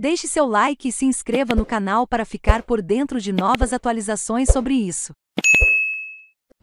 Deixe seu like e se inscreva no canal para ficar por dentro de novas atualizações sobre isso.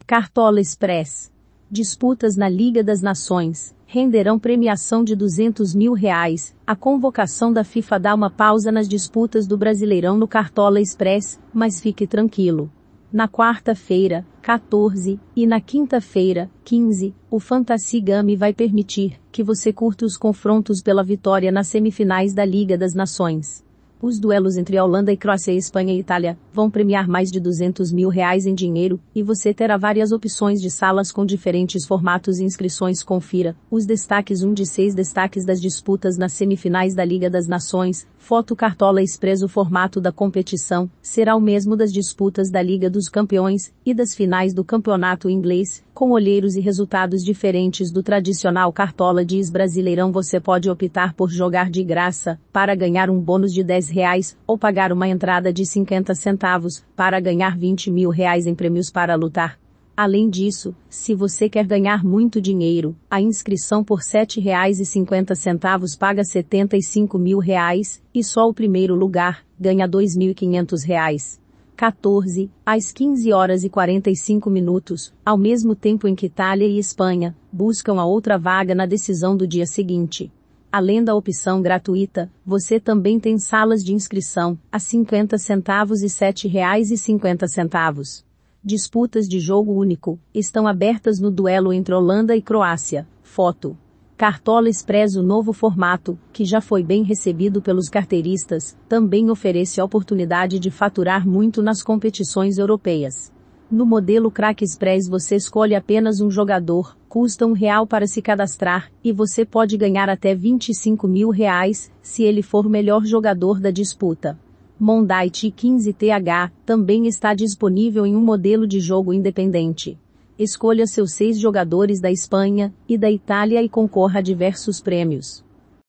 Cartola Express. Disputas na Liga das Nações renderão premiação de 200 mil reais. A convocação da FIFA dá uma pausa nas disputas do Brasileirão no Cartola Express, mas fique tranquilo. Na quarta-feira, 14, e na quinta-feira, 15, o Fantasy Game vai permitir que você curta os confrontos pela vitória nas semifinais da Liga das Nações. Os duelos entre a Holanda e Croácia Espanha e Itália vão premiar mais de 200 mil reais em dinheiro, e você terá várias opções de salas com diferentes formatos e inscrições. Confira os destaques 1 um de 6 destaques das disputas nas semifinais da Liga das Nações. Foto Cartola Express O formato da competição será o mesmo das disputas da Liga dos Campeões e das finais do campeonato inglês, com olheiros e resultados diferentes do tradicional Cartola diz Brasileirão. Você pode optar por jogar de graça para ganhar um bônus de 10 10 reais, ou pagar uma entrada de 50 centavos, para ganhar 20 mil reais em prêmios para lutar. Além disso, se você quer ganhar muito dinheiro, a inscrição por R$ 7,50 paga R$ 75 mil reais, e só o primeiro lugar, ganha R$ 2.500. 14, às 15 horas e 45 minutos, ao mesmo tempo em que Itália e Espanha buscam a outra vaga na decisão do dia seguinte. Além da opção gratuita, você também tem salas de inscrição a 50 centavos e R$ 7,50. Disputas de jogo único estão abertas no duelo entre Holanda e Croácia. Foto. Cartola Express, o novo formato, que já foi bem recebido pelos carteiristas, também oferece a oportunidade de faturar muito nas competições europeias. No modelo Crack Express você escolhe apenas um jogador, custa um real para se cadastrar, e você pode ganhar até 25 mil reais, se ele for o melhor jogador da disputa. Monday T15TH também está disponível em um modelo de jogo independente. Escolha seus seis jogadores da Espanha e da Itália e concorra a diversos prêmios.